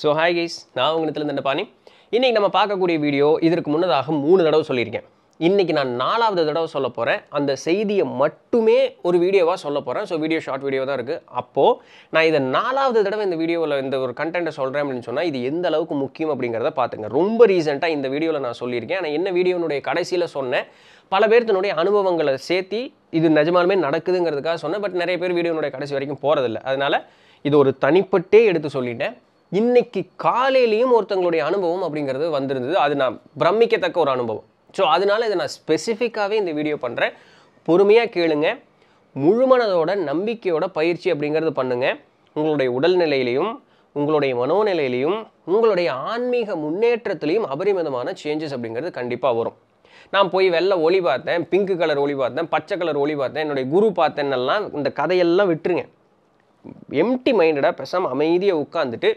so hi guys நான் உங்களிடத்துல இந்த பாணி இன்றைக்கி நம்ம பார்க்கக்கூடிய வீடியோ இதற்கு முன்னதாக மூணு தடவை சொல்லியிருக்கேன் இன்றைக்கி நான் நாலாவது தடவை சொல்ல போகிறேன் அந்த செய்தியை மட்டுமே ஒரு வீடியோவாக சொல்ல போகிறேன் ஸோ வீடியோ ஷார்ட் வீடியோ தான் இருக்குது அப்போது நான் இதை நாலாவது தடவை இந்த வீடியோவில் இந்த ஒரு கண்டென்ட்டை சொல்கிறேன் அப்படின்னு சொன்னால் இது எந்த அளவுக்கு முக்கியம் அப்படிங்கிறத பார்த்துங்க ரொம்ப ரீசெண்டாக இந்த வீடியோவில் நான் சொல்லியிருக்கேன் ஆனால் என்ன வீடியோனுடைய கடைசியில் சொன்னேன் பல பேர்த்தினுடைய அனுபவங்களை சேர்த்தி இது நிஜமாலுமே நடக்குதுங்கிறதுக்காக சொன்னேன் பட் நிறைய பேர் வீடியோனுடைய கடைசி வரைக்கும் போகிறதில்ல அதனால் இது ஒரு தனிப்பட்டே எடுத்து சொல்லிட்டேன் இன்னைக்கு காலையிலையும் ஒருத்தங்களுடைய அனுபவம் அப்படிங்கிறது வந்திருந்தது அது நான் பிரமிக்கத்தக்க ஒரு அனுபவம் ஸோ அதனால் இதை நான் ஸ்பெசிஃபிக்காகவே இந்த வீடியோ பண்ணுறேன் பொறுமையாக கேளுங்க முழுமனதோட நம்பிக்கையோட பயிற்சி அப்படிங்கிறது பண்ணுங்கள் உங்களுடைய உடல்நிலையிலையும் உங்களுடைய மனோநிலையிலையும் உங்களுடைய ஆன்மீக முன்னேற்றத்திலையும் அபரிமிதமான சேஞ்சஸ் அப்படிங்கிறது கண்டிப்பாக வரும் நான் போய் வெள்ளை ஒளி பார்த்தேன் பிங்க் கலர் ஒளி பார்த்தேன் பச்சை கலர் ஒளி பார்த்தேன் என்னுடைய குரு பார்த்தேன்னெல்லாம் இந்த கதையெல்லாம் விட்டுருங்க எம்டி மைண்டடாக பெசாமல் அமைதியாக உட்காந்துட்டு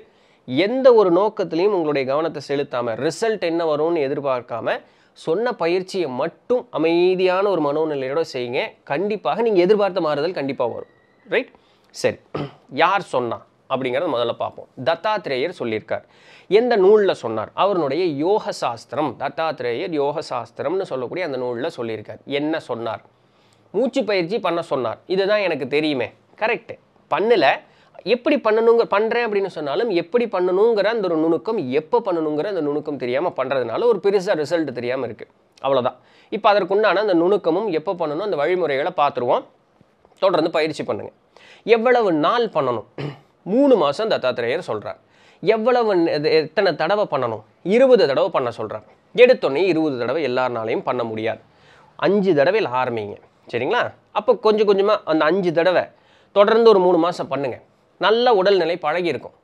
எந்த ஒரு நோக்கத்திலையும் உங்களுடைய கவனத்தை செலுத்தாமல் ரிசல்ட் என்ன வரும்னு எதிர்பார்க்காம சொன்ன பயிற்சியை மட்டும் அமைதியான ஒரு மனோநிலையோடு செய்யுங்க கண்டிப்பாக நீங்கள் எதிர்பார்த்த மாறுதல் கண்டிப்பாக வரும் ரைட் சரி யார் சொன்னா அப்படிங்கிறத முதல்ல பார்ப்போம் தத்தாத்திரேயர் சொல்லியிருக்கார் எந்த நூலில் சொன்னார் அவருடைய யோக சாஸ்திரம் தத்தாத்திரேயர் யோக சாஸ்திரம்னு சொல்லக்கூடிய அந்த நூலில் சொல்லியிருக்கார் என்ன சொன்னார் மூச்சு பயிற்சி பண்ண சொன்னார் இதுதான் எனக்கு தெரியுமே கரெக்டு பண்ணலை எப்படி பண்ணணுங்க பண்ணுறேன் அப்படின்னு சொன்னாலும் எப்படி பண்ணணுங்கிற அந்த ஒரு நுணுக்கம் எப்போ பண்ணணுங்கிற அந்த நுணுக்கம் தெரியாமல் பண்ணுறதுனால ஒரு பெருசாக ரிசல்ட் தெரியாமல் இருக்குது அவ்வளோதான் இப்போ அதற்குண்டான அந்த நுணுக்கமும் எப்போ பண்ணணும் அந்த வழிமுறைகளை பார்த்துருவோம் தொடர்ந்து பயிற்சி பண்ணுங்கள் எவ்வளவு நாள் பண்ணணும் மூணு மாதம் தத்தாத்திரேயர் சொல்கிறார் எவ்வளவு எத்தனை தடவை பண்ணணும் இருபது தடவை பண்ண சொல்கிறார் எடுத்தோடனே இருபது தடவை எல்லாருனாலையும் பண்ண முடியாது அஞ்சு தடவையில் ஆரம்பிங்க சரிங்களா அப்போ கொஞ்சம் கொஞ்சமாக அந்த அஞ்சு தடவை தொடர்ந்து ஒரு மூணு மாதம் பண்ணுங்கள் நல்ல உடல்நிலை பழகியிருக்கும்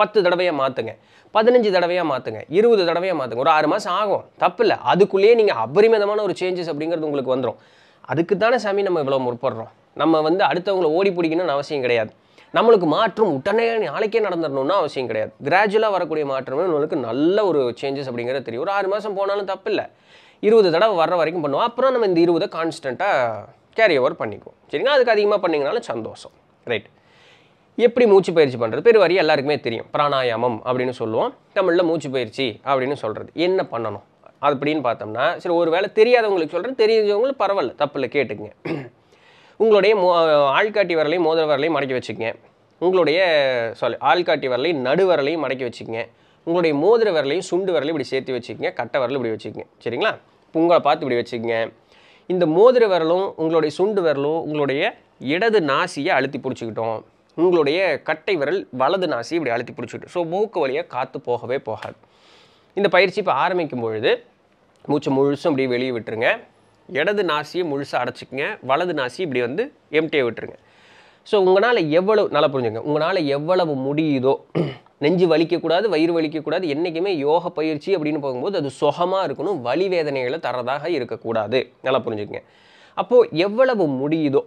பத்து தடவையாக மாற்றுங்க பதினஞ்சு தடவையாக மாற்றுங்க இருபது தடவையாக மாற்றுங்க ஒரு ஆறு மாதம் ஆகும் தப்பு இல்லை அதுக்குள்ளேயே நீங்கள் அபரிமிதமான ஒரு சேஞ்சஸ் அப்படிங்கிறது உங்களுக்கு வந்துடும் அதுக்கு தானே சாமி நம்ம இவ்வளோ முற்படுறோம் நம்ம வந்து அடுத்தவங்களை ஓடி பிடிக்கணும்னு அவசியம் கிடையாது நம்மளுக்கு மாற்றம் உடனே நாளைக்கே நடந்துடணும்னு அவசியம் கிடையாது கிராஜுவலாக வரக்கூடிய மாற்றமே நம்மளுக்கு நல்ல ஒரு சேஞ்சஸ் அப்படிங்கிறது தெரியும் ஒரு ஆறு மாதம் போனாலும் தப்பு இல்லை இருபது தடவை வர்ற வரைக்கும் பண்ணுவோம் அப்புறம் நம்ம இந்த இருபதை கான்ஸ்டண்ட்டாக கேரி ஓவர் பண்ணிக்குவோம் சரிங்களா அதுக்கு அதிகமாக பண்ணிங்கனாலும் சந்தோஷம் ரைட் எப்படி மூச்சு பயிற்சி பண்ணுறது வரையும் எல்லாருக்குமே தெரியும் பிராணாயாமம் அப்படின்னு சொல்லுவோம் தமிழில் மூச்சு பயிற்சி அப்படின்னு சொல்கிறது என்ன பண்ணணும் அப்படின்னு பார்த்தோம்னா சரி ஒரு வேளை தெரியாதவங்களுக்கு சொல்கிறேன் தெரிஞ்சவங்களுக்கு பரவாயில்ல தப்பில் கேட்டுக்குங்க உங்களுடைய மோ ஆள்காட்டி வரலையும் மோதிர வரலையும் மடக்கி வச்சுக்கங்க உங்களுடைய சாரி ஆள்காட்டி வரலையும் நடுவரலையும் மடக்கி வச்சுக்கங்க உங்களுடைய மோதிர வரலையும் சுண்டு வரலையும் இப்படி சேர்த்து வச்சுக்கோங்க கட்டை வரலும் இப்படி வச்சுக்கோங்க சரிங்களா உங்களை பார்த்து இப்படி வச்சுக்கோங்க இந்த மோதிர விரலும் உங்களுடைய சுண்டு விரலும் உங்களுடைய இடது நாசியை அழுத்தி பிடிச்சிக்கிட்டோம் உங்களுடைய கட்டை விரல் வலது நாசி இப்படி அழுத்தி பிடிச்சிட்டு ஸோ மூக்கு வழியாக காற்று போகவே போகாது இந்த பயிற்சி இப்போ ஆரம்பிக்கும் பொழுது மூச்சை முழுசும் இப்படி வெளியே விட்டுருங்க இடது நாசியை முழுசாக அடைச்சிக்கங்க வலது நாசி இப்படி வந்து எம்டியை விட்டுருங்க ஸோ உங்களால் எவ்வளவு நல்லா புரிஞ்சுங்க உங்களால் எவ்வளவு முடியுதோ நெஞ்சு வலிக்கக்கூடாது வயிறு வலிக்கக்கூடாது என்றைக்குமே யோக பயிற்சி அப்படின்னு போகும்போது அது சுகமாக இருக்கணும் வலி வேதனைகளை தரதாக இருக்கக்கூடாது நல்லா புரிஞ்சுக்கங்க அப்போது எவ்வளவு முடியுதோ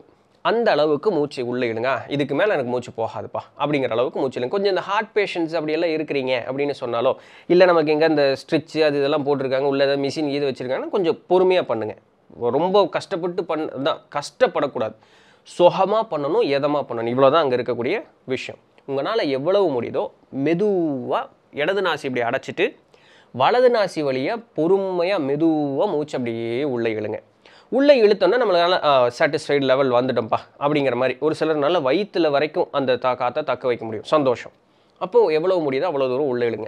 அந்த அளவுக்கு மூச்சு உள்ளே இடுங்க இதுக்கு மேலே எனக்கு மூச்சு போகாதுப்பா அப்படிங்கிற அளவுக்கு மூச்சு இல்லைங்க கொஞ்சம் இந்த ஹார்ட் பேஷண்ட்ஸ் அப்படியெல்லாம் இருக்கிறீங்க அப்படின்னு சொன்னாலோ இல்லை நமக்கு எங்கே இந்த ஸ்ட்ரிச்சு அது இதெல்லாம் போட்டிருக்காங்க உள்ள ஏதாவது மிஷின் இது வச்சுருக்காங்கன்னா கொஞ்சம் பொறுமையாக பண்ணுங்கள் ரொம்ப கஷ்டப்பட்டு பண்ண தான் கஷ்டப்படக்கூடாது சுகமாக பண்ணணும் எதமாக பண்ணணும் இவ்வளோ தான் அங்கே இருக்கக்கூடிய விஷயம் உங்களால் எவ்வளவு முடியுதோ மெதுவாக இடது நாசி இப்படி அடைச்சிட்டு வலது நாசி வழியாக பொறுமையாக மெதுவாக மூச்சு அப்படியே உள்ளே இழுங்க உள்ளே இழுத்தோன்னா நம்மளால சாட்டிஸ்ஃபைடு லெவல் வந்துட்டோம்ப்பா அப்படிங்கிற மாதிரி ஒரு சிலர்னால வயிற்றில் வரைக்கும் அந்த தா காற்றை தக்க வைக்க முடியும் சந்தோஷம் அப்போது எவ்வளோ முடியுதோ அவ்வளோ தூரம் உள்ளே இழுங்க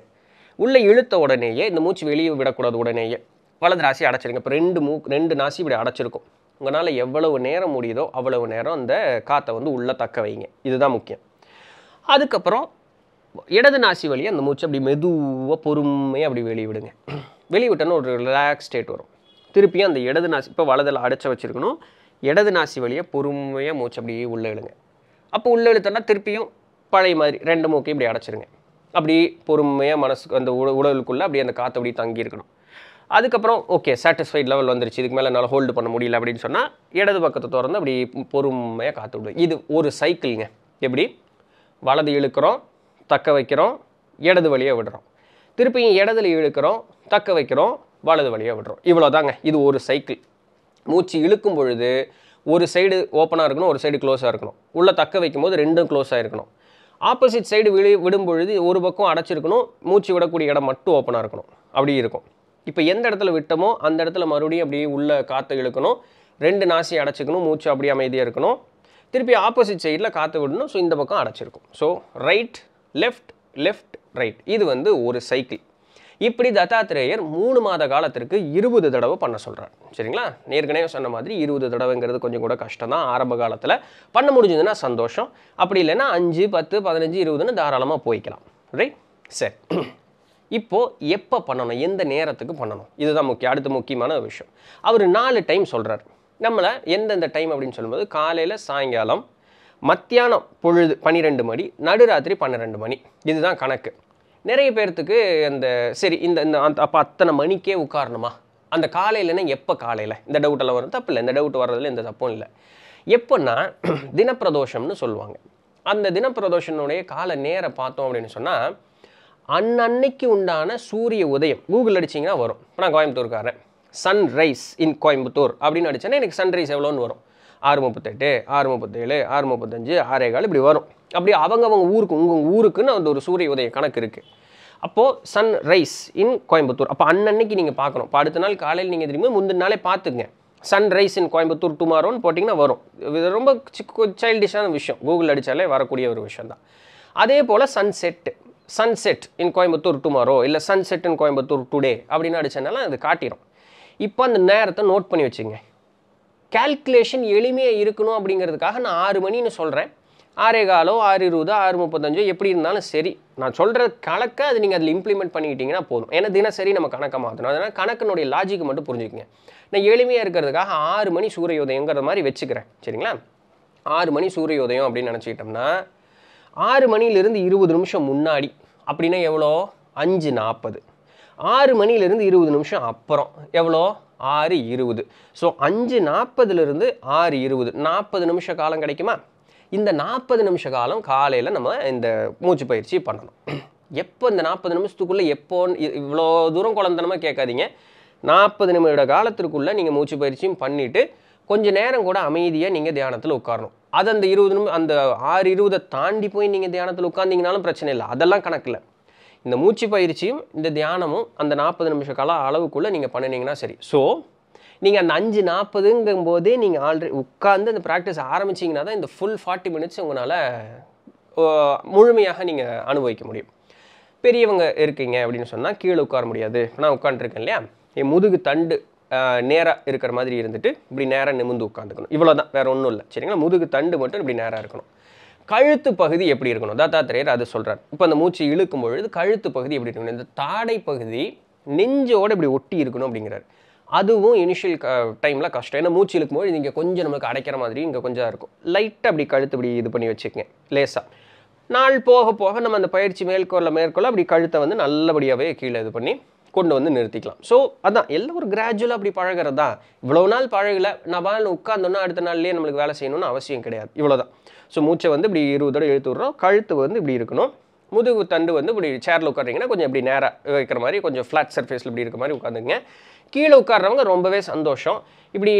உள்ளே இழுத்த உடனேயே இந்த மூச்சு வெளியே விடக்கூடாது உடனேயே வலது ராசி அடைச்சிருங்க இப்போ ரெண்டு மூ ரெண்டு நாசி இப்படி அடைச்சிருக்கும் உங்களால் எவ்வளவு நேரம் முடியுதோ அவ்வளவு நேரம் அந்த காற்றை வந்து உள்ளே தக்க வைங்க இதுதான் முக்கியம் அதுக்கப்புறம் இடது நாசி வழியை அந்த மூச்சு அப்படி மெதுவாக பொறுமையாக அப்படி வெளியே விடுங்க வெளியே விட்டோன்னா ஒரு ரிலாக்ஸ் ஸ்டேட் வரும் திருப்பியும் அந்த இடது நாசி இப்போ வலதில் அடைச்ச வச்சுருக்கணும் இடது நாசி வழியை பொறுமையாக மூச்சு அப்படியே உள்ளே எழுங்க அப்போ உள்ளே இழுத்தோன்னா திருப்பியும் பழைய மாதிரி ரெண்டு மூக்கையும் இப்படி அடைச்சிருங்க அப்படி பொறுமையாக மனசுக்கு அந்த உட உடலுக்குள்ளே அப்படியே அந்த காற்று அப்படியே தங்கியிருக்கணும் அதுக்கப்புறம் ஓகே சாட்டிஸ்ஃபைட் லெவல் வந்துருச்சு இதுக்கு மேலே என்னால் ஹோல்டு பண்ண முடியல அப்படின்னு சொன்னால் இடது பக்கத்தை திறந்து அப்படி பொறுமையாக காற்று விடுவேன் இது ஒரு சைக்கிளுங்க எப்படி வலது இழுக்கிறோம் தக்க வைக்கிறோம் இடது வழியாக விடுறோம் திருப்பியும் இடதுல இழுக்கிறோம் தக்க வைக்கிறோம் வலது வழியாக விடுறோம் இவ்வளோ தாங்க இது ஒரு சைக்கிள் மூச்சு இழுக்கும் பொழுது ஒரு சைடு ஓப்பனாக இருக்கணும் ஒரு சைடு க்ளோஸாக இருக்கணும் உள்ளே தக்க வைக்கும் போது ரெண்டும் க்ளோஸாக இருக்கணும் ஆப்போசிட் சைடு விழி விடும் பொழுது ஒரு பக்கம் அடைச்சிருக்கணும் மூச்சு விடக்கூடிய இடம் மட்டும் ஓப்பனாக இருக்கணும் அப்படி இருக்கும் இப்போ எந்த இடத்துல விட்டோமோ அந்த இடத்துல மறுபடியும் அப்படியே உள்ளே காற்று இழுக்கணும் ரெண்டு நாசி அடைச்சிக்கணும் மூச்சு அப்படியே அமைதியாக இருக்கணும் திருப்பி ஆப்போசிட் சைடில் காற்று விடணும் ஸோ இந்த பக்கம் அடைச்சிருக்கும் so right left left right இது வந்து ஒரு சைக்கிள் இப்படி தத்தாத்திரேயர் மூணு மாத காலத்திற்கு இருபது தடவை பண்ண சொல்கிறார் சரிங்களா ஏற்கனவே சொன்ன மாதிரி இருபது தடவைங்கிறது கொஞ்சம் கூட கஷ்டம் தான் ஆரம்ப காலத்தில் பண்ண முடிஞ்சதுன்னா சந்தோஷம் அப்படி இல்லைன்னா அஞ்சு பத்து பதினஞ்சு இருபதுன்னு தாராளமாக போய்க்கலாம் ரைட் சரி இப்போது எப்போ பண்ணணும் எந்த நேரத்துக்கு பண்ணணும் இதுதான் முக்கியம் அடுத்த முக்கியமான விஷயம் அவர் நாலு டைம் சொல்கிறார் நம்மளை எந்தெந்த டைம் அப்படின்னு சொல்லும்போது காலையில் சாயங்காலம் மத்தியானம் பொழுது பன்னிரெண்டு மணி நடுராத்திரி பன்னிரெண்டு மணி இதுதான் கணக்கு நிறைய பேர்த்துக்கு அந்த சரி இந்த இந்த அப்போ அத்தனை மணிக்கே உட்காரணுமா அந்த காலையில்னா எப்போ காலையில் இந்த டவுட்டெல்லாம் வரும் தப்பு இல்லை இந்த டவுட் வர்றதுல எந்த தப்பும் இல்லை எப்போன்னா தினப்பிரதோஷம்னு சொல்லுவாங்க அந்த தினப்பிரதோஷனுடைய கால நேர பார்த்தோம் அப்படின்னு சொன்னால் அன்னன்னைக்கு உண்டான சூரிய உதயம் கூகுள் அடிச்சிங்கன்னா வரும் நான் கோயம்புத்தூர்காரன் சன்ரைஸ் இன் கோயம்புத்தூர் அப்படின்னு அடித்தேன்னா எனக்கு சன்ரைஸ் எவ்வளோன்னு வரும் ஆறு முப்பத்தெட்டு ஆறு முப்பத்தேழு ஆறு முப்பத்தஞ்சு ஆறே கால் இப்படி வரும் அப்படி அவங்கவங்க ஊருக்கு உங்கள் ஊருக்குன்னு அந்த ஒரு சூரிய உதய கணக்கு இருக்குது அப்போது சன் ரைஸ் இன் கோயம்புத்தூர் அப்போ அன்னன்னைக்கு நீங்கள் பார்க்கணும் இப்போ அடுத்த நாள் காலையில் நீங்கள் திரும்பி முந்தின நாளே பார்த்துங்க சன் ரைஸ் இன் கோயம்புத்தூர் டுமாரோன்னு போட்டிங்கன்னா வரும் இது ரொம்ப சைல்டிஷான விஷயம் கூகுள் அடித்தாலே வரக்கூடிய ஒரு விஷயம் தான் அதே போல் sun sunset in Coimbatore tomorrow இல்லை சன்செட் இன் கோயம்புத்தூர் டுடே அப்படின்னு அடித்தனால அது காட்டிடும் இப்போ அந்த நேரத்தை நோட் பண்ணி வச்சுங்க கேல்குலேஷன் எளிமையாக இருக்கணும் அப்படிங்கிறதுக்காக நான் ஆறு மணின்னு சொல்கிறேன் ஆறே காலோ ஆறு இருபதோ ஆறு முப்பத்தஞ்சோ எப்படி இருந்தாலும் சரி நான் சொல்கிற கணக்கை அது நீங்கள் அதில் இம்ப்ளிமெண்ட் பண்ணிக்கிட்டீங்கன்னா போதும் ஏன்னா தினசரி நம்ம கணக்கை மாற்றணும் அதனால் கணக்கினுடைய லாஜிக்கு மட்டும் புரிஞ்சுக்கோங்க நான் எளிமையாக இருக்கிறதுக்காக ஆறு மணி சூரியோதயங்கிற மாதிரி வச்சுக்கிறேன் சரிங்களா ஆறு மணி சூரியோதயம் அப்படின்னு நினச்சிக்கிட்டோம்னா ஆறு மணிலேருந்து இருபது நிமிஷம் முன்னாடி அப்படின்னா எவ்வளோ அஞ்சு நாற்பது ஆறு மணிலேருந்து இருபது நிமிஷம் அப்புறம் எவ்வளோ ஆறு இருபது ஸோ அஞ்சு நாற்பதுலேருந்து ஆறு இருபது நாற்பது நிமிஷ காலம் கிடைக்குமா இந்த நாற்பது நிமிஷ காலம் காலையில் நம்ம இந்த மூச்சு பயிற்சி பண்ணணும் எப்போ இந்த நாற்பது நிமிஷத்துக்குள்ளே எப்போ இவ்வளோ தூரம் குழந்தனமாக கேட்காதீங்க நாற்பது நிமிட காலத்திற்குள்ளே நீங்கள் மூச்சு பயிற்சியும் பண்ணிவிட்டு கொஞ்சம் நேரம் கூட அமைதியாக நீங்கள் தியானத்தில் உட்காரணும் அது அந்த இருபது நிமிஷம் அந்த ஆறு இருபதை தாண்டி போய் நீங்கள் தியானத்தில் உட்காந்திங்கனாலும் பிரச்சனை இல்லை அதெல்லாம் கணக்கில் இந்த மூச்சு பயிற்சியும் இந்த தியானமும் அந்த நாற்பது நிமிஷ கால அளவுக்குள்ளே நீங்கள் பண்ணினீங்கன்னா சரி ஸோ நீங்கள் அந்த அஞ்சு நாற்பதுங்கும் போதே நீங்கள் ஆல்ரெடி உட்காந்து அந்த ப்ராக்டிஸ் ஆரம்பிச்சிங்கன்னா தான் இந்த ஃபுல் ஃபார்ட்டி மினிட்ஸ் உங்களால் முழுமையாக நீங்கள் அனுபவிக்க முடியும் பெரியவங்க இருக்கீங்க அப்படின்னு சொன்னால் கீழே உட்கார முடியாது நான் உட்காந்துருக்கேன் இல்லையா என் முதுகு தண்டு நேராக இருக்கிற மாதிரி இருந்துட்டு இப்படி நேராக நிமிந்து உட்காந்துக்கணும் இவ்வளோ தான் வேறு ஒன்றும் இல்லை சரிங்களா முதுகு தண்டு மட்டும் இப்படி நேராக இருக்கணும் கழுத்து பகுதி எப்படி இருக்கணும் தத்தாத்திரேயர் அது சொல்கிறார் இப்போ அந்த மூச்சு இழுக்கும் பொழுது கழுத்து பகுதி எப்படி இருக்கணும் இந்த தாடை பகுதி நெஞ்சோடு இப்படி ஒட்டி இருக்கணும் அப்படிங்கிறார் அதுவும் இனிஷியல் க டைமில் கஷ்டம் ஏன்னா மூச்சு இழுக்கும்போது இங்கே கொஞ்சம் நமக்கு அடைக்கிற மாதிரி இங்கே கொஞ்சம் இருக்கும் லைட்டாக அப்படி கழுத்து இப்படி இது பண்ணி வச்சுக்கங்க லேசாக நாள் போக போக நம்ம அந்த பயிற்சி மேற்கொள்ள மேற்கொள்ள அப்படி கழுத்தை வந்து நல்லபடியாகவே கீழே இது பண்ணி கொண்டு வந்து நிறுத்திக்கலாம் ஸோ அதான் எல்லாம் ஒரு கிராஜுவலாக அப்படி பழகிறது தான் இவ்வளோ நாள் பழகலை நான் பால் உட்காந்தோன்னா அடுத்த நாள்லேயே நம்மளுக்கு வேலை செய்யணும்னு அவசியம் கிடையாது இவ்வளோதான் ஸோ மூச்சை வந்து இப்படி இருபது தடவை எழுத்து விட்றோம் கழுத்து வந்து இப்படி இருக்கணும் முதுகு தண்டு வந்து இப்படி சேரில் உட்காரிங்கன்னா கொஞ்சம் இப்படி நேராக வைக்கிற மாதிரி கொஞ்சம் ஃப்ளாட் சர்ஃபேஸில் இப்படி இருக்கிற மாதிரி உட்காந்துங்க கீழே உட்காடுறவங்க ரொம்பவே சந்தோஷம் இப்படி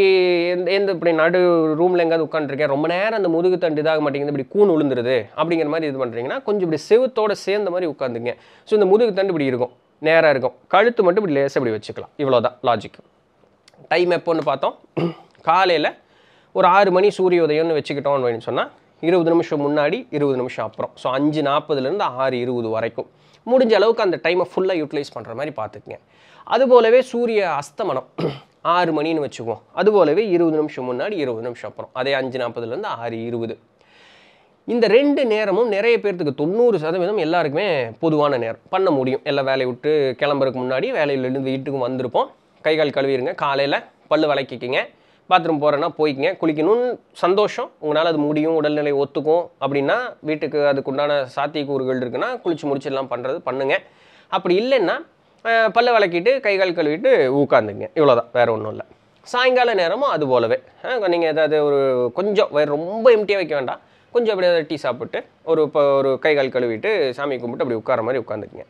எந்த எந்த இப்படி நடு ரூமில் எங்கேயாவது உட்காந்துருக்கேன் ரொம்ப நேரம் அந்த முதுகு தண்டு இதாக மாட்டேங்குது இப்படி கூண் விழுந்துருது அப்படிங்கிற மாதிரி இது பண்ணுறீங்கன்னா கொஞ்சம் இப்படி செவத்தோடு சேர்ந்த மாதிரி உட்காந்துங்க ஸோ இந்த முதுகு தண்டு இப்படி இருக்கும் நேராக இருக்கும் கழுத்து மட்டும் இப்படி லேசாக இப்படி வச்சுக்கலாம் இவ்வளோதான் லாஜிக் டைம் எப்போன்னு பார்த்தோம் காலையில் ஒரு ஆறு மணி சூரிய உதயம்னு வச்சுக்கிட்டோம் அப்படின்னு சொன்னால் இருபது நிமிஷம் முன்னாடி இருபது நிமிஷம் அப்புறம் ஸோ அஞ்சு நாற்பதுலேருந்து ஆறு இருபது வரைக்கும் முடிஞ்ச அளவுக்கு அந்த டைமை ஃபுல்லாக யூட்டிலைஸ் பண்ணுற மாதிரி பார்த்துக்குங்க அதுபோலவே சூரிய அஸ்தமனம் ஆறு மணின்னு வச்சுக்குவோம் அதுபோலவே இருபது நிமிஷம் முன்னாடி இருபது நிமிஷம் அப்புறம் அதே அஞ்சு நாற்பதுலேருந்து ஆறு இருபது இந்த ரெண்டு நேரமும் நிறைய பேர்த்துக்கு தொண்ணூறு சதவீதம் எல்லாருக்குமே பொதுவான நேரம் பண்ண முடியும் எல்லா வேலையை விட்டு கிளம்புறதுக்கு முன்னாடி வேலையிலேருந்து வீட்டுக்கும் வந்திருப்போம் கை கால் கழுவிடுங்க காலையில் பல்லு விளக்கிக்கிங்க பாத்ரூம் போகிறேன்னா போய்க்குங்க குளிக்கணும்னு சந்தோஷம் உங்களால் அது முடியும் உடல்நிலை ஒத்துக்கும் அப்படின்னா வீட்டுக்கு அதுக்குண்டான சாத்தியக்கூறுகள் இருக்குன்னா குளிச்சு முடிச்சிடலாம் பண்ணுறது பண்ணுங்கள் அப்படி இல்லைன்னா பல்ல விளக்கிட்டு கை கால் கழுவிட்டு ஊக்காந்துங்க இவ்வளோதான் வேறு ஒன்றும் இல்லை சாயங்கால நேரமும் அது போலவே நீங்கள் ஏதாவது ஒரு கொஞ்சம் ரொம்ப எம்டியாக வைக்க வேண்டாம் கொஞ்சம் அப்படியே டீ சாப்பிட்டு ஒரு இப்போ ஒரு கை கால் கழுவிட்டு சாமி கும்பிட்டு அப்படி உட்கார மாதிரி உட்காந்துக்குங்க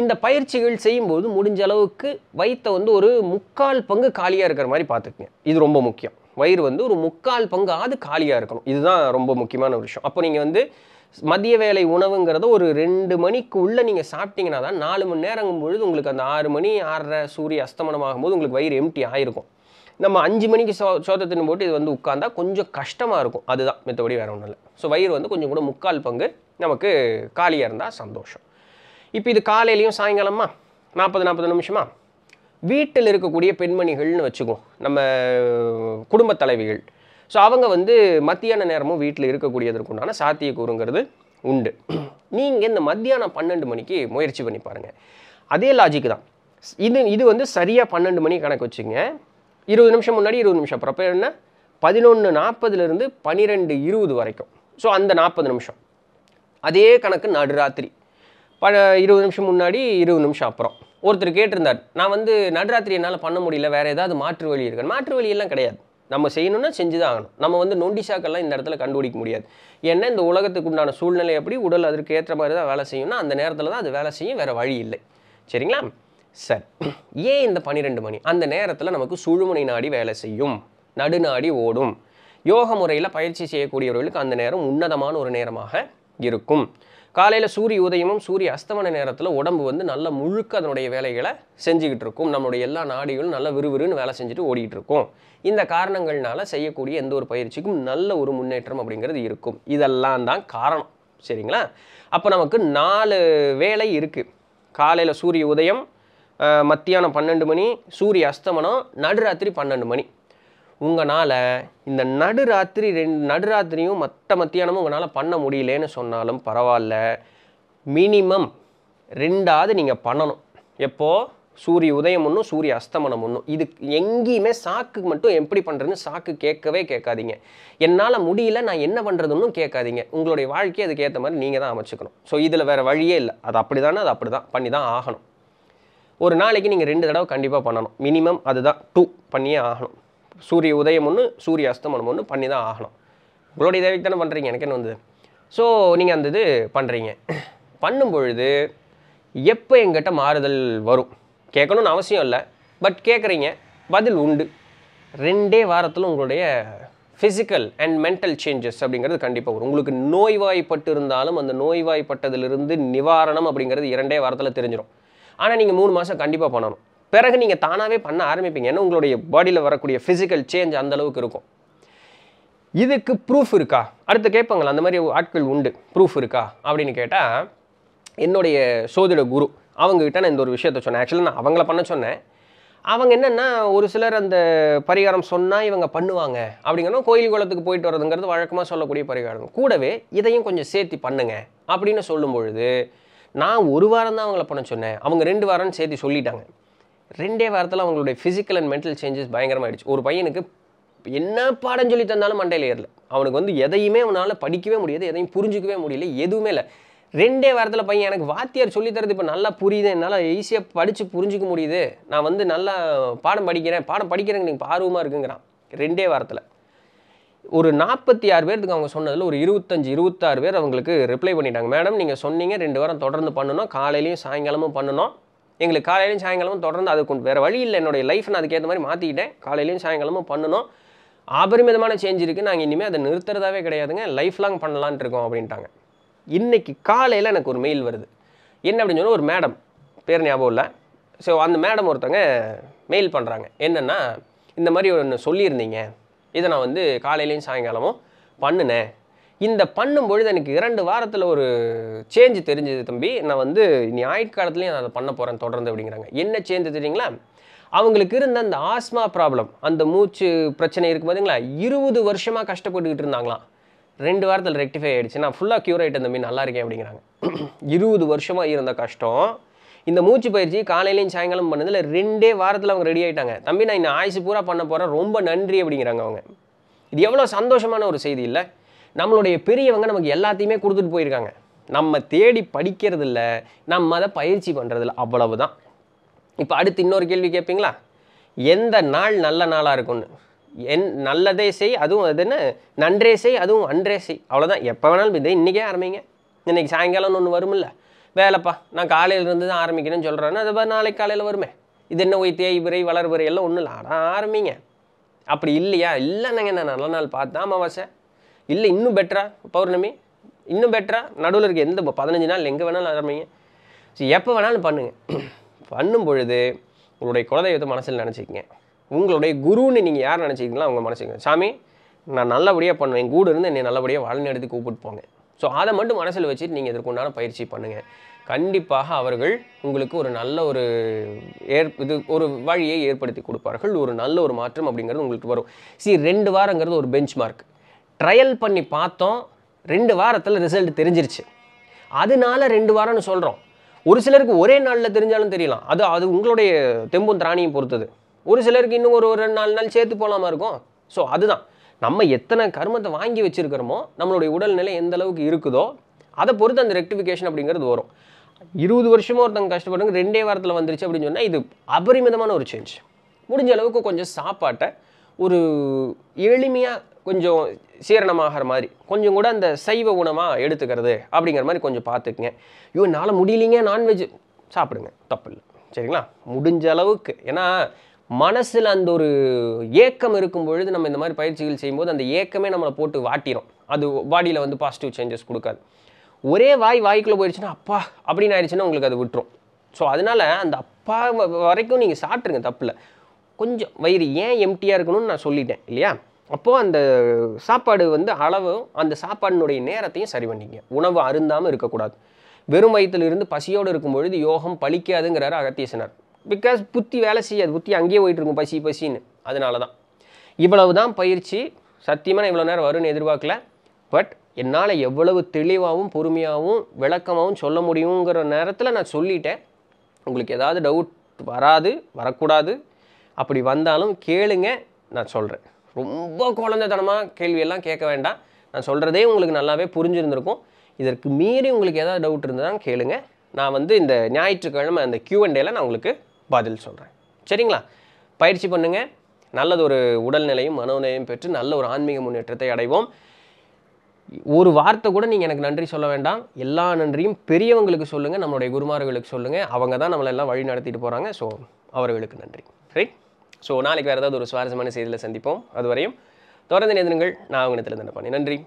இந்த பயிற்சிகள் செய்யும்போது முடிஞ்ச அளவுக்கு வயிற்றை வந்து ஒரு முக்கால் பங்கு காலியாக இருக்கிற மாதிரி பார்த்துக்குங்க இது ரொம்ப முக்கியம் வயிறு வந்து ஒரு முக்கால் பங்காவது காலியாக இருக்கணும் இதுதான் ரொம்ப முக்கியமான ஒரு விஷயம் அப்போ நீங்கள் வந்து மதிய வேலை உணவுங்கிறத ஒரு ரெண்டு மணிக்கு உள்ளே நீங்கள் சாப்பிட்டீங்கன்னா தான் நாலு மணி நேரங்கும் பொழுது உங்களுக்கு அந்த ஆறு மணி ஆறரை சூரிய அஸ்தமனம் ஆகும்போது உங்களுக்கு வயிறு எம்டி ஆகிருக்கும் நம்ம அஞ்சு மணிக்கு சோ சோதத்தின் போட்டு இது வந்து உட்காந்தா கொஞ்சம் கஷ்டமாக இருக்கும் அதுதான் மற்றபடி வேறு ஒன்றும் இல்லை ஸோ வயிறு வந்து கொஞ்சம் கூட முக்கால் பங்கு நமக்கு காலியாக இருந்தால் சந்தோஷம் இப்போ இது காலையிலையும் சாயங்காலமா நாற்பது நாற்பது நிமிஷமா வீட்டில் இருக்கக்கூடிய பெண்மணிகள்னு வச்சுக்கோம் நம்ம குடும்ப தலைவிகள் ஸோ அவங்க வந்து மத்தியான நேரமும் வீட்டில் இருக்கக்கூடியதற்கு உண்டான சாத்தியக்கூறுங்கிறது உண்டு நீங்கள் இந்த மத்தியானம் பன்னெண்டு மணிக்கு முயற்சி பண்ணி பாருங்கள் அதே லாஜிக்கு தான் இது இது வந்து சரியாக பன்னெண்டு மணி கணக்கு வச்சுங்க இருபது நிமிஷம் முன்னாடி இருபது நிமிஷம் அப்புறம் என்ன பதினொன்று நாற்பதுலேருந்து பன்னிரெண்டு இருபது வரைக்கும் ஸோ அந்த நாற்பது நிமிஷம் அதே கணக்கு நடுராத்திரி ப இருபது நிமிஷம் முன்னாடி இருபது நிமிஷம் அப்புறம் ஒருத்தர் கேட்டிருந்தார் நான் வந்து நடுராத்திரி என்னால் பண்ண முடியல வேறு ஏதாவது மாற்று வழி இருக்கு மாற்று வழியெல்லாம் கிடையாது நம்ம செய்யணும்னா செஞ்சு தான் ஆகணும் நம்ம வந்து நொண்டிசாக்கெல்லாம் இந்த இடத்துல கண்டுபிடிக்க முடியாது ஏன்னா இந்த உலகத்துக்கு உண்டான சூழ்நிலை எப்படி உடல் அதற்கு ஏற்ற மாதிரி தான் வேலை செய்யணும்னா அந்த நேரத்தில் தான் அது வேலை செய்யும் வேறு வழி இல்லை சரிங்களா சரி ஏன் இந்த பன்னிரெண்டு மணி அந்த நேரத்தில் நமக்கு சுழுமுனை நாடி வேலை செய்யும் நடுநாடி ஓடும் யோக முறையில் பயிற்சி செய்யக்கூடியவர்களுக்கு அந்த நேரம் உன்னதமான ஒரு நேரமாக இருக்கும் காலையில் சூரிய உதயமும் சூரிய அஸ்தமன நேரத்தில் உடம்பு வந்து நல்ல முழுக்க அதனுடைய வேலைகளை செஞ்சுக்கிட்டு இருக்கும் நம்மளுடைய எல்லா நாடிகளும் நல்ல விறுவிறுன்னு வேலை செஞ்சுட்டு ஓடிக்கிட்டு இருக்கும் இந்த காரணங்கள்னால செய்யக்கூடிய எந்த ஒரு பயிற்சிக்கும் நல்ல ஒரு முன்னேற்றம் அப்படிங்கிறது இருக்கும் இதெல்லாம் தான் காரணம் சரிங்களா அப்போ நமக்கு நாலு வேலை இருக்குது காலையில் சூரிய உதயம் மத்தியானம் பன்னெண்டு மணி சூரிய அஸ்தமனம் நடுராத்திரி பன்னெண்டு மணி உங்களால் இந்த நடுராத்திரி ரெண்டு நடுராத்திரியும் மற்ற மத்தியானமும் உங்களால் பண்ண முடியலன்னு சொன்னாலும் பரவாயில்ல மினிமம் ரெண்டாவது நீங்கள் பண்ணணும் எப்போது சூரிய உதயம் ஒன்றும் சூரிய அஸ்தமனம் ஒன்றும் இது எங்கேயுமே சாக்கு மட்டும் எப்படி பண்ணுறதுன்னு சாக்கு கேட்கவே கேட்காதீங்க என்னால் முடியல நான் என்ன பண்ணுறதுன்னு கேட்காதீங்க உங்களுடைய வாழ்க்கையை அதுக்கேற்ற மாதிரி நீங்கள் தான் அமைச்சுக்கணும் ஸோ இதில் வேறு வழியே இல்லை அது அப்படி தானே அது அப்படி தான் பண்ணி தான் ஆகணும் ஒரு நாளைக்கு நீங்கள் ரெண்டு தடவை கண்டிப்பாக பண்ணணும் மினிமம் அதுதான் டூ பண்ணியே ஆகணும் சூரிய உதயம் ஒன்று சூரிய அஸ்தமனம் ஒன்று பண்ணி தான் ஆகணும் உங்களுடைய தேவைக்கு தானே பண்ணுறீங்க எனக்கு என்ன வந்தது ஸோ நீங்கள் அந்த இது பண்ணுறீங்க பண்ணும் பொழுது எப்போ எங்கிட்ட மாறுதல் வரும் கேட்கணும்னு அவசியம் இல்லை பட் கேட்குறீங்க பதில் உண்டு ரெண்டே வாரத்தில் உங்களுடைய ஃபிசிக்கல் அண்ட் மென்டல் சேஞ்சஸ் அப்படிங்கிறது கண்டிப்பாக வரும் உங்களுக்கு நோய்வாய்ப்பட்டு இருந்தாலும் அந்த நோய்வாய்ப்பட்டதிலிருந்து நிவாரணம் அப்படிங்கிறது இரண்டே வாரத்தில் தெரிஞ்சிடும் ஆனால் நீங்கள் மூணு மாதம் கண்டிப்பாக பண்ணணும் பிறகு நீங்கள் தானாகவே பண்ண ஆரம்பிப்பீங்க ஏன்னா உங்களுடைய பாடியில் வரக்கூடிய ஃபிசிக்கல் சேஞ்ச் அந்தளவுக்கு இருக்கும் இதுக்கு ப்ரூஃப் இருக்கா அடுத்து கேட்பாங்களா அந்த மாதிரி ஆட்கள் உண்டு ப்ரூஃப் இருக்கா அப்படின்னு கேட்டால் என்னுடைய சோதிட குரு அவங்ககிட்ட நான் இந்த ஒரு விஷயத்த சொன்னேன் ஆக்சுவலாக நான் அவங்கள பண்ண சொன்னேன் அவங்க என்னென்னா ஒரு சிலர் அந்த பரிகாரம் சொன்னால் இவங்க பண்ணுவாங்க அப்படிங்கிறோம் கோயில் குளத்துக்கு போயிட்டு வரதுங்கிறது வழக்கமாக சொல்லக்கூடிய பரிகாரம் கூடவே இதையும் கொஞ்சம் சேர்த்து பண்ணுங்க அப்படின்னு சொல்லும் பொழுது நான் ஒரு வாரம் தான் அவங்கள பண்ண சொன்னேன் அவங்க ரெண்டு வாரம்னு சேர்த்து சொல்லிட்டாங்க ரெண்டே வாரத்தில் அவங்களுடைய ஃபிசிக்கல் அண்ட் மென்டல் சேஞ்சஸ் பயங்கரமாகிடுச்சு ஒரு பையனுக்கு என்ன பாடம் சொல்லி தந்தாலும் மண்டையில் ஏறல அவனுக்கு வந்து எதையுமே அவனால் படிக்கவே முடியாது எதையும் புரிஞ்சிக்கவே முடியல எதுவுமே இல்லை ரெண்டே வாரத்தில் பையன் எனக்கு வாத்தியார் சொல்லித்தரது இப்போ நல்லா புரியுது என்னால் ஈஸியாக படித்து புரிஞ்சிக்க முடியுது நான் வந்து நல்லா பாடம் படிக்கிறேன் பாடம் படிக்கிறேங்க நீங்கள் ஆர்வமாக இருக்குங்கிறான் ரெண்டே வாரத்தில் ஒரு நாற்பத்தி ஆறு பேருக்கு அவங்க சொன்னதில் ஒரு இருபத்தஞ்சி இருபத்தாறு பேர் அவங்களுக்கு ரிப்ளை பண்ணிட்டாங்க மேடம் நீங்கள் சொன்னீங்க ரெண்டு வாரம் தொடர்ந்து பண்ணணும் காலையிலையும் சாயங்காலமும் பண்ணணும் எங்களுக்கு காலையிலையும் சாயங்காலமும் தொடர்ந்து அது கொண்டு வேறு வழி இல்லை என்னுடைய லைஃப் நான் அதுக்கேற்ற மாதிரி மாற்றிக்கிட்டேன் காலையிலையும் சாயங்காலமும் பண்ணணும் ஆபரிமிதமான சேஞ்ச் இருக்குது நாங்கள் இனிமேல் அதை நிறுத்துறதாவே கிடையாதுங்க லைஃப் லாங் பண்ணலான் இருக்கோம் அப்படின்ட்டாங்க இன்றைக்கி காலையில் எனக்கு ஒரு மெயில் வருது என்ன அப்படின்னு சொன்னால் ஒரு மேடம் பேர் ஞாபகம் இல்லை ஸோ அந்த மேடம் ஒருத்தவங்க மெயில் பண்ணுறாங்க என்னென்னா இந்த மாதிரி ஒன்று சொல்லியிருந்தீங்க இதை நான் வந்து காலையிலையும் சாயங்காலமும் பண்ணினேன் இந்த பண்ணும் பொழுது எனக்கு இரண்டு வாரத்தில் ஒரு சேஞ்சு தெரிஞ்சது தம்பி நான் வந்து இனி ஆயுட்காலத்துலேயும் நான் அதை பண்ண போகிறேன் தொடர்ந்து அப்படிங்கிறாங்க என்ன சேஞ்சு தெரியுங்களா அவங்களுக்கு இருந்த அந்த ஆஸ்மா ப்ராப்ளம் அந்த மூச்சு பிரச்சனை இருக்கு பார்த்தீங்களா இருபது வருஷமாக கஷ்டப்பட்டுக்கிட்டு இருந்தாங்களாம் ரெண்டு வாரத்தில் ரெக்டிஃபை ஆகிடுச்சு நான் ஃபுல்லாக க்யூர் ஆகிட்டு தம்பி நல்லா இருக்கேன் அப்படிங்கிறாங்க இருபது வருஷமாக இருந்த கஷ்டம் இந்த மூச்சு பயிற்சி காலையிலையும் சாயங்காலம் பண்ணதில் ரெண்டே வாரத்தில் அவங்க ரெடி ஆகிட்டாங்க தம்பி நான் இந்த ஆயுசு பூரா பண்ண போகிறேன் ரொம்ப நன்றி அப்படிங்கிறாங்க அவங்க இது எவ்வளோ சந்தோஷமான ஒரு செய்தி இல்லை நம்மளுடைய பெரியவங்க நமக்கு எல்லாத்தையுமே கொடுத்துட்டு போயிருக்காங்க நம்ம தேடி படிக்கிறது இல்லை நம்ம அதை பயிற்சி பண்ணுறதில்ல அவ்வளவு தான் இப்போ அடுத்து இன்னொரு கேள்வி கேட்பீங்களா எந்த நாள் நல்ல நாளாக இருக்கும்னு என் நல்லதே செய் அதுவும் அது என்ன நன்றே செய் அதுவும் அன்றே செய் அவ்வளோதான் எப்போ வேணாலும் இதை இன்றைக்கே ஆரம்பிங்க இன்றைக்கி சாயங்காலம்னு ஒன்று வரும்ல வேலைப்பா நான் காலையிலேருந்து தான் ஆரம்பிக்கணும்னு சொல்கிறேன்னு அது நாளைக்கு காலையில் வருமே இது என்ன ஒய் தேய் விரை வளர்விரை எல்லாம் ஒன்றும் இல்லை ஆனால் ஆரம்பிங்க அப்படி இல்லையா இல்லைன்னாங்க நான் நல்ல நாள் பார்த்தா அமாவாசை இல்லை இன்னும் பெட்டரா பௌர்ணமி இன்னும் பெட்டரா நடுவில் இருக்க எந்த பதினஞ்சு நாள் எங்கே வேணாலும் ஆரம்பிங்க ஸோ எப்போ வேணாலும் பண்ணுங்கள் பண்ணும் பொழுது உங்களுடைய குலதெய்வத்தை மனசில் நினச்சிக்கங்க உங்களுடைய குருன்னு நீங்கள் யார் நினச்சிக்கிங்களா அவங்க மனசுக்கு சாமி நான் நல்லபடியாக பண்ணுவேன் என் கூட இருந்து என்னை நல்லபடியாக வாழ்ந்து எடுத்து கூப்பிட்டு போங்க ஸோ அதை மட்டும் மனசில் வச்சுட்டு நீங்கள் இதற்கு உண்டான பயிற்சி பண்ணுங்கள் கண்டிப்பாக அவர்கள் உங்களுக்கு ஒரு நல்ல ஒரு ஏற் இது ஒரு வழியை ஏற்படுத்தி கொடுப்பார்கள் ஒரு நல்ல ஒரு மாற்றம் அப்படிங்கிறது உங்களுக்கு வரும் சி ரெண்டு வாரங்கிறது ஒரு பெஞ்ச் மார்க் ட்ரையல் பண்ணி பார்த்தோம் ரெண்டு வாரத்தில் ரிசல்ட் தெரிஞ்சிருச்சு அதனால ரெண்டு வாரம்னு சொல்கிறோம் ஒரு சிலருக்கு ஒரே நாளில் தெரிஞ்சாலும் தெரியலாம் அது அது உங்களுடைய தெம்பும் திராணியும் பொறுத்தது ஒரு சிலருக்கு இன்னும் ஒரு ஒரு நாலு நாள் சேர்த்து போகலாமா இருக்கும் ஸோ அதுதான் நம்ம எத்தனை கருமத்தை வாங்கி வச்சுருக்கிறோமோ நம்மளுடைய உடல்நிலை எந்த அளவுக்கு இருக்குதோ அதை பொறுத்து அந்த ரெக்டிஃபிகேஷன் அப்படிங்கிறது வரும் இருபது வருஷமாக ஒருத்தங்க கஷ்டப்படுறாங்க ரெண்டே வாரத்தில் வந்துருச்சு அப்படின்னு சொன்னால் இது அபரிமிதமான ஒரு சேஞ்ச் முடிஞ்ச அளவுக்கு கொஞ்சம் சாப்பாட்டை ஒரு எளிமையாக கொஞ்சம் சீரணமாகிற மாதிரி கொஞ்சம் கூட அந்த சைவ உணவாக எடுத்துக்கிறது அப்படிங்கிற மாதிரி கொஞ்சம் பார்த்துக்குங்க ஐயோ என்னால் முடியலைங்க நான்வெஜ் சாப்பிடுங்க தப்பு இல்லை சரிங்களா முடிஞ்ச அளவுக்கு ஏன்னா மனசில் அந்த ஒரு ஏக்கம் இருக்கும் பொழுது நம்ம இந்த மாதிரி பயிற்சிகள் செய்யும்போது அந்த ஏக்கமே நம்மளை போட்டு வாட்டிடும் அது பாடியில் வந்து பாசிட்டிவ் சேஞ்சஸ் கொடுக்காது ஒரே வாய் வாய்க்குள்ளே போயிடுச்சுன்னா அப்பா அப்படின்னு ஆயிடுச்சுன்னா உங்களுக்கு அது விட்டுரும் ஸோ அதனால் அந்த அப்பா வரைக்கும் நீங்கள் சாப்பிட்ருங்க தப்பில் கொஞ்சம் வயிறு ஏன் எம்டியாக இருக்கணும்னு நான் சொல்லிட்டேன் இல்லையா அப்போது அந்த சாப்பாடு வந்து அளவும் அந்த சாப்பாடினுடைய நேரத்தையும் சரி பண்ணிங்க உணவு அருந்தாமல் இருக்கக்கூடாது வெறும் வயிற்றுலேருந்து பசியோடு இருக்கும் பொழுது யோகம் பழிக்காதுங்கிறார் அகத்தியசனர் பிகாஸ் புத்தி வேலை செய்யாது புத்தி அங்கேயே போயிட்டு இருக்கும் பசி பசின்னு அதனால தான் இவ்வளவு தான் பயிற்சி சத்தியமாக இவ்வளோ நேரம் வரும்னு எதிர்பார்க்கல பட் என்னால் எவ்வளவு தெளிவாகவும் பொறுமையாகவும் விளக்கமாகவும் சொல்ல முடியுங்கிற நேரத்தில் நான் சொல்லிட்டேன் உங்களுக்கு ஏதாவது டவுட் வராது வரக்கூடாது அப்படி வந்தாலும் கேளுங்க நான் சொல்கிறேன் ரொம்ப குழந்தைத்தனமாக கேள்வியெல்லாம் கேட்க வேண்டாம் நான் சொல்கிறதே உங்களுக்கு நல்லாவே புரிஞ்சிருந்திருக்கும் இதற்கு மீறி உங்களுக்கு ஏதாவது டவுட் இருந்தால் கேளுங்க நான் வந்து இந்த ஞாயிற்றுக்கிழமை அந்த கியூஎன்டேல நான் உங்களுக்கு பதில் சொல்கிறேன் சரிங்களா பயிற்சி பண்ணுங்கள் நல்லது ஒரு உடல்நிலையும் மனோநிலையும் பெற்று நல்ல ஒரு ஆன்மீக முன்னேற்றத்தை அடைவோம் ஒரு வார்த்தை கூட நீங்கள் எனக்கு நன்றி சொல்ல வேண்டாம் எல்லா நன்றியும் பெரியவங்களுக்கு சொல்லுங்கள் நம்மளுடைய குருமார்களுக்கு சொல்லுங்கள் அவங்க தான் நம்மளை எல்லாம் வழி நடத்திட்டு போகிறாங்க ஸோ அவர்களுக்கு நன்றி ரைட் ஸோ நாளைக்கு வேறு ஏதாவது ஒரு சுவாரஸ்யமான செய்தியில் சந்திப்போம் அதுவரையும் தொடர்ந்து நேதனுங்கள் நான் அவங்க இடத்துல தண்டை பண்ணி நன்றி